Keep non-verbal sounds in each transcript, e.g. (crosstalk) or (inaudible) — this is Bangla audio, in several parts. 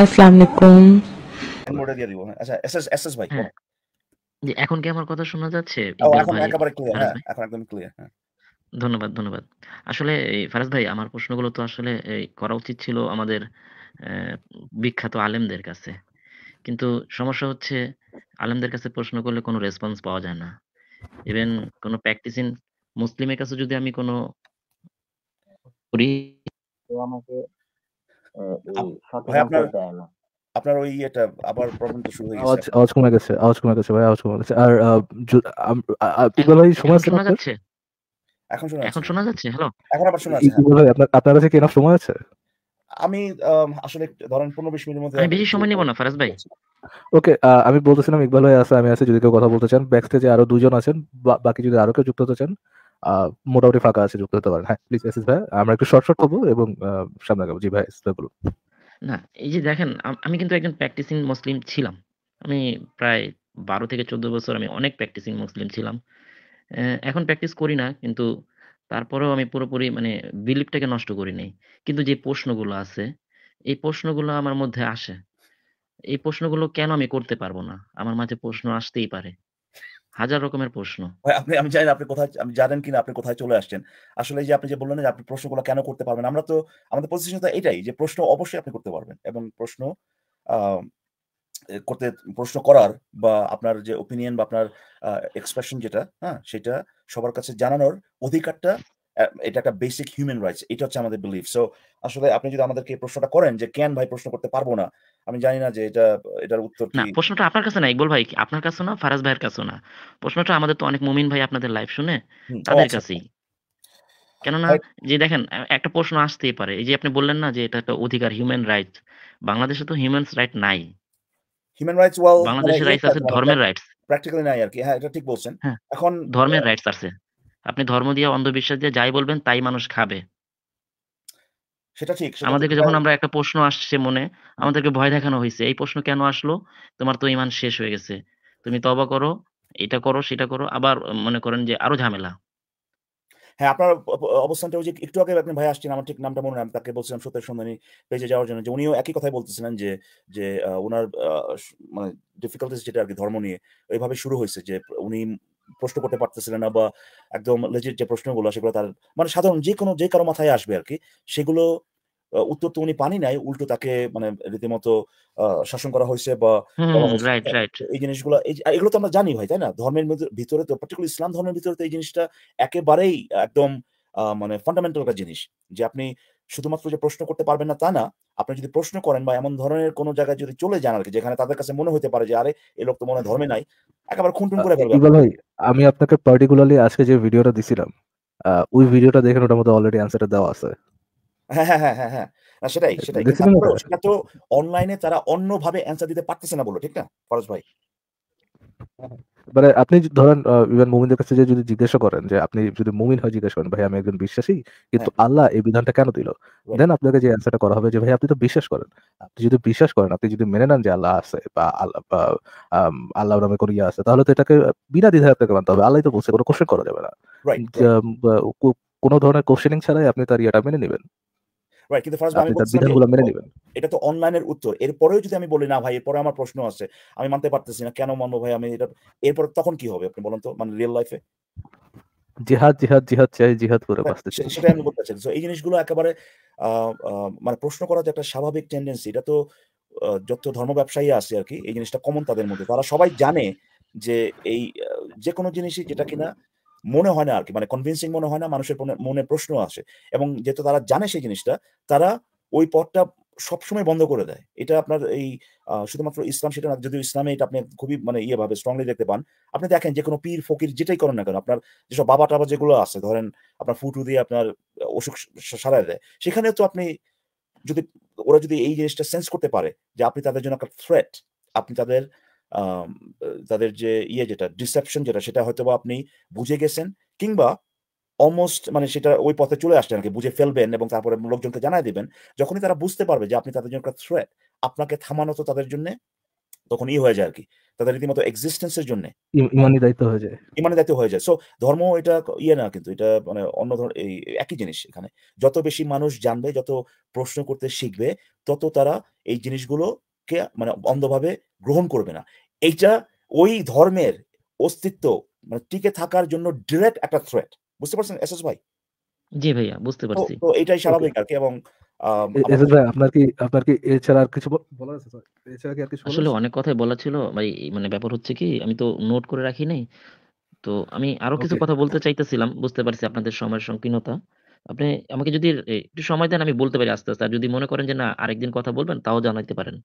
আচ্ছা, হ্যাঁ। এখন কি আমার কথা শোনা যাচ্ছে হ্যাঁ হ্যাঁ, ধন্যবাদ ধন্যবাদ আসলে ফারাজ ভাই আমার প্রশ্নগুলো তো আসলে করা উচিত ছিল আমাদের বিখ্যাত আলেমদের কাছে কিন্তু সমস্যা হচ্ছে আলেমদের কাছে প্রশ্ন করলে কোনো রেসপন্স পাওয়া যায় না ইভেন কোনো প্র্যাকটিস মুসলিমের কাছে যদি আমি কোনো করি তো আমাকে আপনার ওই এটা আবার প্রবলেম তো শুরু হয়ে গেছে আওয়াজ কমে গেছে আওয়াজ কমে গেছে ভাই আওয়াজ কমে গেছে আর ভাই সময় শোনা এখন শোনা এখন শোনা যাচ্ছে হ্যালো এখন আবার শোনা যাচ্ছে ভাই আপনার আপনার কাছে কি এনাফ সময় আছে আমি আসলে ধরেন 15 20 মিনিটের মধ্যে আমি বেশি সময় নেব না ফারাজ ভাই ওকে আমি বলতেছিলাম ইকবাল ভাই আছে আমি আছে যদি কেউ কথা বলতে চান ব্যাক স্টেজে আরো দুজন আছেন বাকি যদি আরো কেউ যুক্ত হতে চান মোটামুটি ফাঁকা আছে যুক্ত হতে পারেন হ্যাঁ প্লিজ এসএস ভাই আমরা একটু শর্ট শর্ট করবো এবং সামনে আগাবো জি ভাই এসএস বলুন না এই যে দেখেন আমি কিন্তু একজন প্র্যাকটিসিং মুসলিম ছিলাম আমি প্রায় বারো থেকে চোদ্দ বছর আমি অনেক প্র্যাকটিসিং মুসলিম ছিলাম এখন প্র্যাকটিস করি না কিন্তু তারপরেও আমি পুরোপুরি মানে বিলিপটাকে নষ্ট করি নাই কিন্তু যে প্রশ্নগুলো আছে এই প্রশ্নগুলো আমার মধ্যে আসে এই প্রশ্নগুলো কেন আমি করতে পারবো না আমার মাঝে প্রশ্ন আসতেই পারে হাজার রকমের প্রশ্ন আপনি আমি জানি আপনি কোথায় আমি জানেন কিনা আপনি কোথায় চলে আসছেন আসলে যে আপনি যে বললেন যে আপনি প্রশ্নগুলো কেন করতে পারবেন আমরা তো আমাদের পজিশন তো এটাই যে প্রশ্ন অবশ্যই আপনি করতে পারবেন এবং প্রশ্ন করতে প্রশ্ন করার বা আপনার যে ওপিনিয়ন বা আপনার এক্সপ্রেশন যেটা হ্যাঁ সেটা সবার কাছে জানানোর অধিকারটা এটা একটা বেসিক হিউম্যান রাইটস এটা হচ্ছে আমাদের বিলিফ সো আসলে আপনি যদি আমাদেরকে এই প্রশ্নটা করেন যে কেন ভাই প্রশ্ন করতে পারবো না আমি জানি না যে এটা এটার উত্তর না প্রশ্নটা আপনার কাছে না ইকবল ভাই আপনার কাছে না ফারাজ ভাইয়ের কাছে না প্রশ্নটা আমাদের তো অনেক মুমিন ভাই আপনাদের লাইভ শুনে তাদের আচ্ছা। কাছেই কেননা যে দেখেন একটা প্রশ্ন আসতেই পারে এই যে আপনি বললেন না যে এটা একটা অধিকার হিউম্যান রাইটস বাংলাদেশে তো হিউম্যান রাইট নাই হিউম্যান রাইটস ওয়াল বাংলাদেশের রাইটস আছে ধর্মের রাইটস প্র্যাকটিক্যালি নাই আর কি হ্যাঁ এটা ঠিক বলছেন হ্যাঁ, এখন ধর্মের রাইটস আছে আপনি ধর্ম দিয়ে অন্ধবিশ্বাস দিয়ে যাই বলবেন তাই মানুষ খাবে সেটা ঠিক আমাদেরকে যখন আমরা একটা প্রশ্ন আসছে মনে আমাদেরকে ভয় দেখানো হয়েছে এই প্রশ্ন কেন আসলো তোমার তো ইমান শেষ হয়ে গেছে তুমি তবা করো এটা করো সেটা করো আবার মনে করেন যে আরো ঝামেলা হ্যাঁ আপনার অবস্থানটা ওই যে একটু আগে আপনি ভাই আসছেন আমার ঠিক নামটা মনে নাম তাকে বলছিলাম সত্যের সন্ধানী পেজে যাওয়ার জন্য যে উনিও একই কথাই বলতেছিলেন যে যে ওনার মানে ডিফিকাল্টিস যেটা আর কি ধর্ম নিয়ে ওইভাবে শুরু হয়েছে যে উনি প্রশ্ন করতে পারতেছিলেন না বা একদম লেজের যে প্রশ্নগুলো সেগুলো তার মানে সাধারণ যে কোনো যে কারো মাথায় আসবে আর কি সেগুলো উত্তর তো উনি পানি নাই উল্টো তাকে মানে রীতিমতো শাসন করা হয়েছে বা এই জিনিসগুলো এগুলো তো আমরা জানি ভাই তাই না ধর্মের ভিতরে তো পার্টিকুলার ইসলাম ধর্মের ভিতরে তো এই জিনিসটা একেবারেই একদম মানে ফান্ডামেন্টাল একটা জিনিস যে আপনি শুধুমাত্র যে প্রশ্ন করতে পারবেন না তা না আপনি যদি প্রশ্ন করেন বা এমন ধরনের কোনো জায়গায় যদি চলে যান আর কি যেখানে তাদের কাছে মনে হতে পারে যে আরে এ লোক তো মনে ধর্মে নাই একেবারে খুনটুন করে ফেলবে ইকবাল ভাই আমি আপনাকে পার্টিকুলারলি আজকে যে ভিডিওটা দিছিলাম ওই ভিডিওটা দেখেন ওটার মধ্যে অলরেডি অ্যানসারটা দেওয়া আছে হ্যাঁ হ্যাঁ হ্যাঁ হ্যাঁ, হ্যাঁ। সেটাই সেটাই সেটা তো অনলাইনে তারা অন্যভাবে অ্যান্সার দিতে পারতেছে না বলো ঠিক না ফরজ ভাই হ্যাঁ, হ্যাঁ। মানে আপনি ধরেন ইভেন মুমিনদের কাছে যে যদি জিজ্ঞাসা করেন যে আপনি যদি মুমিন হয় জিজ্ঞাসা করেন ভাই আমি একজন বিশ্বাসী কিন্তু হ্যাঁ। আল্লাহ এই বিধানটা কেন দিল দেন আপনাকে যে অ্যান্সারটা করা হবে যে ভাই আপনি তো বিশ্বাস করেন আপনি যদি বিশ্বাস করেন আপনি যদি মেনে নেন যে আল্লাহ আছে বা আল্লাহ আল্লাহ নামে কোনো ইয়ে আছে তাহলে তো এটাকে বিনা দ্বিধায় আপনাকে মানতে হবে আল্লাহ তো বলছে কোনো কোশ্চেন করা যাবে না কোনো ধরনের কোশ্চেনিং ছাড়াই আপনি তার ইয়েটা মেনে নেবেন রাইট কিন্তু ফার্স্ট আমি বিধানগুলো মেনে নেবেন এটা তো অনলাইনের উত্তর এরপরেও যদি আমি বলি না ভাই এরপরে আমার প্রশ্ন আছে আমি মানতে পারতেছি না কেন মানবো ভাই আমি এটা এরপর তখন কি হবে আপনি বলুন তো মানে রিয়েল লাইফে জিহাদ জিহাদ জিহাদ চাই জিহাদ করে হ্যাঁ, বাঁচতে চাই আমি বলতে চাই এই জিনিসগুলো একেবারে মানে প্রশ্ন করা তো একটা স্বাভাবিক টেন্ডেন্সি এটা তো যত ধর্ম ব্যবসায়ী আছে আর কি এই জিনিসটা কমন তাদের মধ্যে তারা সবাই জানে যে এই যে কোনো জিনিসই যেটা কিনা মনে হয় না আর কি মানে কনভিনসিং মনে হয় না মানুষের মনে প্রশ্ন আসে এবং যেহেতু তারা জানে সেই জিনিসটা তারা ওই পথটা সবসময় বন্ধ করে দেয় এটা আপনার এই শুধুমাত্র ইসলাম সেটা না যদিও ইসলামে এটা আপনি খুবই মানে ইয়েভাবে স্ট্রংলি দেখতে পান আপনি দেখেন যে কোনো পীর ফকির যেটাই করেন না কেন আপনার যেসব বাবা টাবা যেগুলো আছে ধরেন আপনার ফুটু দিয়ে আপনার অসুখ সারায় দেয় সেখানে তো আপনি যদি ওরা যদি এই জিনিসটা সেন্স করতে পারে যে আপনি তাদের জন্য একটা থ্রেট আপনি তাদের তাদের যে ইয়ে যেটা ডিসেপশন যেটা সেটা হয়তো বা আপনি বুঝে গেছেন কিংবা অলমোস্ট মানে সেটা ওই পথে চলে আসছে আর কি বুঝে ফেলবেন এবং তারপরে লোকজনকে জানাই দেবেন যখনই তারা বুঝতে পারবে যে আপনি তাদের জন্য একটা থ্রেট আপনাকে থামানো তো তাদের জন্য তখন ই হয়ে যায় আর কি তাদের রীতিমতো এক্সিস্টেন্সের জন্য ইমানি দায়িত্ব হয়ে যায় ইমানি দায়িত্ব হয়ে যায় সো ধর্ম এটা ইয়ে না কিন্তু এটা মানে অন্য এই একই জিনিস এখানে যত বেশি মানুষ জানবে যত প্রশ্ন করতে শিখবে তত তারা এই জিনিসগুলোকে মানে অন্ধভাবে গ্রহণ করবে না এইটা ওই ধর্মের অস্তিত্ব মানে টিকে থাকার জন্য ডিরেক্ট একটা থ্রেট বুঝতে পারছেন এসএস ভাই জি ভাইয়া বুঝতে পারছি তো এটাই স্বাভাবিক আর কি এবং এসএস ভাই আপনার কি আপনার কি এছাড়া আর কিছু বলার আছে স্যার এছাড়া কি আর কিছু আসলে অনেক কথাই বলা ছিল ভাই মানে ব্যাপার হচ্ছে কি আমি তো নোট করে রাখি নাই তো আমি আরো কিছু কথা বলতে চাইতেছিলাম বুঝতে পারছি আপনাদের সময়ের সংকীর্ণতা আপনি আমাকে যদি একটু সময় দেন আমি বলতে পারি আস্তে আস্তে আর যদি মনে করেন যে না আরেকদিন কথা বলবেন তাও জানাইতে পারেন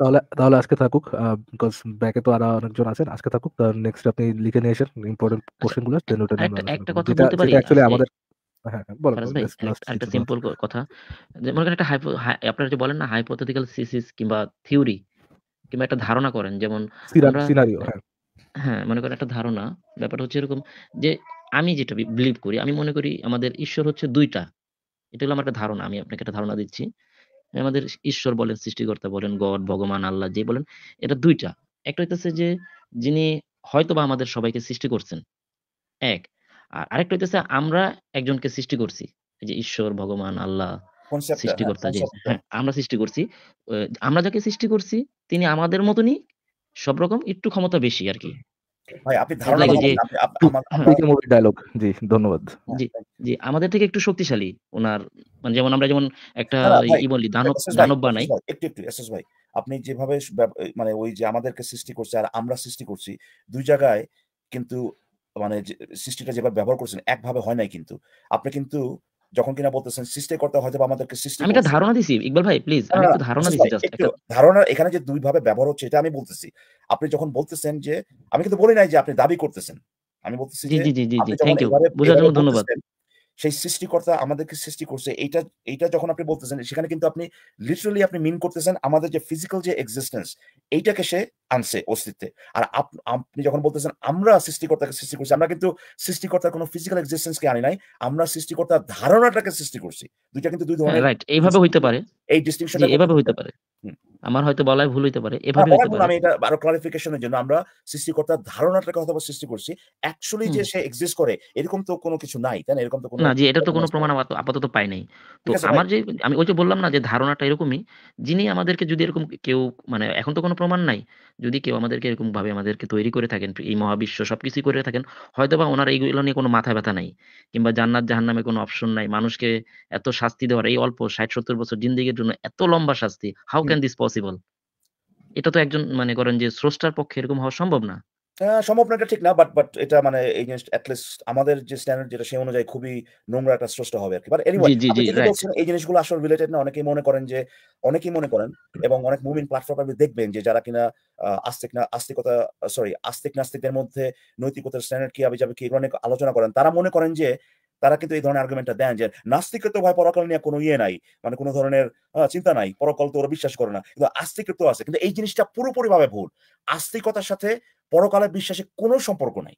তাহলে তাহলে আজকে থাকুক বিকজ ব্যাকে তো আর অনেকজন আছেন আজকে থাকুক তার নেক্সট আপনি লিখে নিয়ে আসেন ইম্পর্টেন্ট আচ্ছা, কোশ্চেন গুলো একটা কথা বলতে পারি অ্যাকচুয়ালি আমাদের হ্যাঁ, হ্যাঁ, একটা সিম্পল কথা মনে করেন একটা আপনারা যে বলেন না হাইপোথেটিক্যাল সিসিস কিংবা থিওরি কিংবা একটা ধারণা করেন যেমন হ্যাঁ।, হ্যাঁ মনে করেন একটা ধারণা ব্যাপারটা হচ্ছে এরকম যে আমি যেটা বিলিভ করি আমি মনে করি আমাদের ঈশ্বর হচ্ছে দুইটা এটা হলো আমার একটা ধারণা আমি আপনাকে একটা ধারণা দিচ্ছি আমাদের ঈশ্বর বলেন সৃষ্টিকর্তা বলেন গড ভগবান আল্লাহ যে বলেন এটা দুইটা একটা হইতেছে যে যিনি বা আমাদের সবাইকে সৃষ্টি করছেন এক আর আরেকটা হইতেছে আমরা একজনকে সৃষ্টি করছি যে ঈশ্বর ভগবান আল্লাহ হ্যাঁ, সৃষ্টিকর্তা যে হ্যাঁ, আমরা সৃষ্টি করছি আমরা যাকে সৃষ্টি করছি তিনি আমাদের মতনই সব রকম একটু ক্ষমতা বেশি আর কি আমাদের থেকে একটু শক্তিশালী ওনার মানে যেমন আমরা যেমন একটা ই বলি দানব বানাই একটু একটু ভাই আপনি যেভাবে মানে ওই যে আমাদেরকে সৃষ্টি করছে আর আমরা সৃষ্টি করছি দুই জায়গায় কিন্তু মানে সৃষ্টিটা যেভাবে ব্যবহার করছেন একভাবে হয় নাই কিন্তু আপনি কিন্তু যখন কিনা বলতেছেন সৃষ্টি করতে হয়তো আমাদেরকে সৃষ্টি আমি একটা ধারণা দিছি ইকবাল ভাই প্লিজ আমি একটা ধারণা দিছি জাস্ট একটা ধারণা এখানে যে দুই ভাবে ব্যবহার হচ্ছে এটা আমি বলতেছি আপনি যখন বলতেছেন যে আমি কিন্তু বলি নাই যে আপনি দাবি করতেছেন আমি বলতেছি জি জি জি জি থ্যাংক ইউ বুঝার জন্য ধন্যবাদ সেই সৃষ্টিকর্তা আমাদেরকে সৃষ্টি করছে এইটা এইটা যখন আপনি বলতেছেন সেখানে কিন্তু আপনি লিটারালি আপনি মিন করতেছেন আমাদের যে ফিজিক্যাল যে এক্সিস্টেন্স এইটাকে সে আনছে অস্তিত্বে আর আপনি যখন বলতেছেন আমরা সৃষ্টিকর্তাকে সৃষ্টি করছি আমরা কিন্তু সৃষ্টিকর্তার কোনো ফিজিক্যাল এক্সিস্টেন্সকে আনি নাই আমরা সৃষ্টিকর্তার ধারণাটাকে সৃষ্টি করছি দুইটা কিন্তু দুই ধরনের রাইট এইভাবে হইতে পারে এই ডিস্টিংশনটা এইভাবে হইতে পারে আমার হয়তো বলাই ভুল হইতে পারে হ্যাঁ, এভাবে হইতে পারে আমি এটা আরো ক্লারিফিকেশনের জন্য আমরা সৃষ্টিকর্তার ধারণাটাকে কথা সৃষ্টি করছি অ্যাকচুয়ালি যে সে এক্সিস্ট করে এরকম তো কোনো কিছু নাই তাই না এরকম তো কোনো না যে এটা তো কোনো প্রমাণ আপাতত পাই নাই তো আমার যে আমি ওই যে বললাম না যে ধারণাটা এরকমই যিনি আমাদেরকে যদি এরকম কেউ মানে এখন তো কোনো প্রমাণ নাই যদি কেউ আমাদেরকে এরকম ভাবে আমাদেরকে তৈরি করে থাকেন এই মহাবিশ্ব সবকিছুই করে থাকেন হয়তো বা ওনার এইগুলো নিয়ে কোনো মাথা ব্যথা নাই কিংবা জান্নাত জাহান নামে কোনো অপশন নাই মানুষকে এত শাস্তি দেওয়ার এই অল্প ষাট সত্তর বছর জিন্দিগির জন্য এত লম্বা শাস্তি হাউ ক্যান দিস পসিবল এটা তো একজন মানে করেন যে স্রষ্টার পক্ষে এরকম হওয়া সম্ভব না সম্ভব না এটা ঠিক না বাট বাট এটা মানে এই জিনিস অ্যাটলিস্ট আমাদের যে স্ট্যান্ডার্ড যেটা সেই অনুযায়ী খুবই নোংরা একটা স্রষ্ট হবে আর কি বাট এনিওয়ে এই জিনিসগুলো আসলে রিলেটেড না অনেকেই মনে করেন যে অনেকেই মনে করেন এবং অনেক মুভিং প্ল্যাটফর্ম আপনি দেখবেন যে যারা কিনা আস্তিক না আস্তিকতা সরি আস্তিক নাস্তিকদের মধ্যে নৈতিকতার স্ট্যান্ডার্ড কি হবে যাবে কি অনেক আলোচনা করেন তারা মনে করেন যে তারা কিন্তু এই ধরনের আর্গুমেন্টটা দেন যে নাস্তিকত্ব ভাই পরকাল নিয়ে কোনো ইয়ে নাই মানে কোনো ধরনের চিন্তা নাই পরকাল তো ওরা বিশ্বাস করে না কিন্তু আস্তিকত্ব আছে কিন্তু এই জিনিসটা পুরোপুরিভাবে ভুল আস্তিকতার সাথে পরকালের বিশ্বাসে কোনো সম্পর্ক নাই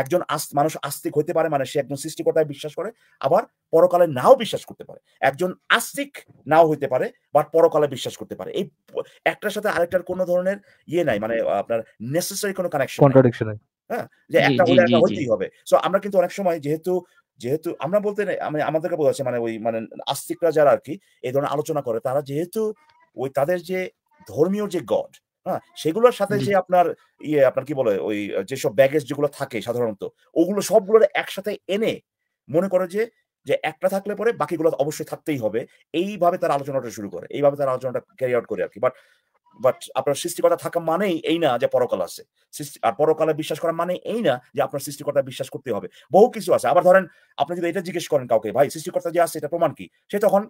একজন মানুষ আস্তিক হইতে পারে মানে সে একজন সৃষ্টিকর্তায় বিশ্বাস করে আবার পরকালে নাও বিশ্বাস করতে পারে একজন আস্তিক নাও হইতে পারে বা পরকালে বিশ্বাস করতে পারে এই একটার সাথে আরেকটার কোনো ধরনের ইয়ে নাই মানে আপনার নেসেসারি কোনো কানেকশন হ্যাঁ যে একটা হলে একটা হইতেই হবে সো আমরা কিন্তু অনেক সময় যেহেতু যেহেতু আমরা বলতে মানে আমাদেরকে বোঝাচ্ছে মানে ওই মানে আস্তিকরা যারা আর কি এই ধরনের আলোচনা করে তারা যেহেতু ওই তাদের যে ধর্মীয় যে গড হ্যাঁ সেগুলোর সাথে যে আপনার ইয়ে আপনার কি বলে ওই যেসব ব্যাগেজ যেগুলো থাকে সাধারণত ওগুলো সবগুলো একসাথে এনে মনে করে যে যে একটা থাকলে পরে বাকিগুলো অবশ্যই থাকতেই হবে এইভাবে তার আলোচনাটা শুরু করে এইভাবে তার আলোচনাটা ক্যারি আউট করে আর কি বাট বাট আপনার সৃষ্টিকর্তা থাকা মানেই এই না যে পরকাল আছে আর পরকালে বিশ্বাস করা মানে এই না যে আপনার সৃষ্টিকর্তা বিশ্বাস করতে হবে বহু কিছু আছে আবার ধরেন আপনি যদি এটা জিজ্ঞেস করেন কাউকে ভাই সৃষ্টিকর্তা যে আছে এটা প্রমাণ কি সে তখন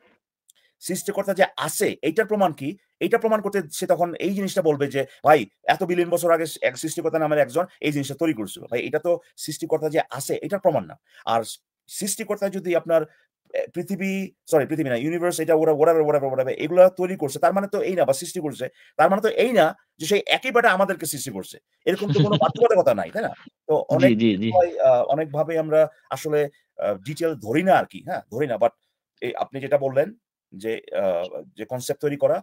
সৃষ্টিকর্তা যে আছে এইটার প্রমাণ কি এইটা প্রমাণ করতে সে তখন এই জিনিসটা বলবে যে ভাই এত বিলিয়ন বছর আগে এক সৃষ্টিকর্তা নামের একজন এই জিনিসটা তৈরি করছিল ভাই এটা তো সৃষ্টিকর্তা যে আছে এটার প্রমাণ না আর সৃষ্টিকর্তা যদি আপনার পৃথিবী সরি পৃথিবী না ইউনিভার্স এটা ওরা ওরা ওরা ওরা এগুলো তৈরি করছে তার মানে তো এই না বা সৃষ্টি করছে তার মানে তো এই না যে সেই একই বাটা আমাদেরকে সৃষ্টি করছে এরকম তো কোনো (laughs) বাধ্যকতা কথা নাই তাই না তো অনেক অনেকভাবে আমরা আসলে ডিটেল ধরি না আর কি হ্যাঁ ধরি না বাট আপনি যেটা বললেন যে যে কনসেপ্ট তৈরি করা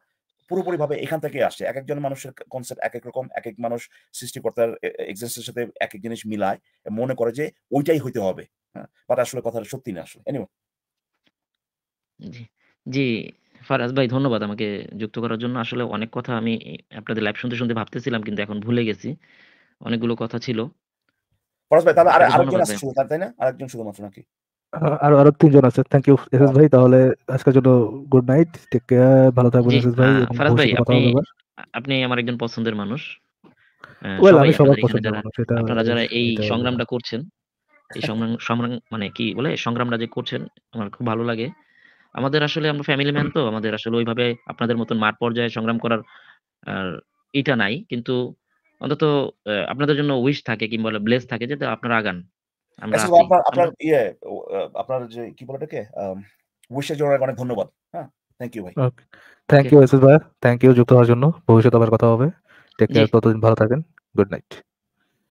পুরোপুরি ভাবে এখান থেকে আসে এক একজন মানুষের কনসেপ্ট এক এক রকম এক এক মানুষ সৃষ্টিকর্তার এক্সিস্টের সাথে এক এক জিনিস মিলায় মনে করে যে ওইটাই হইতে হবে হ্যাঁ? বাট আসলে কথাটা সত্যি না আসলে এনিওয়ে জি ফারাজ ভাই ধন্যবাদ আমাকে যুক্ত করার জন্য আসলে অনেক কথা আমি আপনাদের লাইভ শুনতে শুনতে ভাবতেছিলাম কিন্তু এখন ভুলে গেছি অনেকগুলো কথা ছিল ফরাজ ভাই তাহলে আরেকজন আছে তাই না আরেকজন শুধুমাত্র নাকি আরো আরো তিনজন আছে থ্যাংক ইউ এসএস ভাই তাহলে আজকের জন্য গুড নাইট টেক কেয়ার ভালো থাকবেন এসএস ভাই ভাই আপনি আপনি আমার একজন পছন্দের মানুষ ওয়েল আমি সবার পছন্দের মানুষ এটা আপনারা যারা এই সংগ্রামটা করছেন এই (laughs) সংগ্রাম সংগ্রাম মানে কি বলে সংগ্রামটা যে করছেন আমার খুব ভালো লাগে আমাদের আসলে আমরা ফ্যামিলি ম্যান তো আমাদের আসলে ওইভাবে আপনাদের মতন মাঠ পর্যায়ে সংগ্রাম করার এটা নাই কিন্তু অন্তত আপনাদের জন্য উইশ থাকে কিংবা ব্লেস থাকে যে আপনারা আগান আচ্ছা, আপনার আপনার ইয়ে আপনার যে কি বলে এটাকে উইশের জন্য অনেক ধন্যবাদ হ্যাঁ থ্যাংক ইউ ভাই থ্যাংক ইউ এসএস ভাই থ্যাংক ইউ যুক্ত হওয়ার জন্য ভবিষ্যতে আবার কথা হবে টেক কেয়ার ততদিন ভালো থাকেন গুড নাইট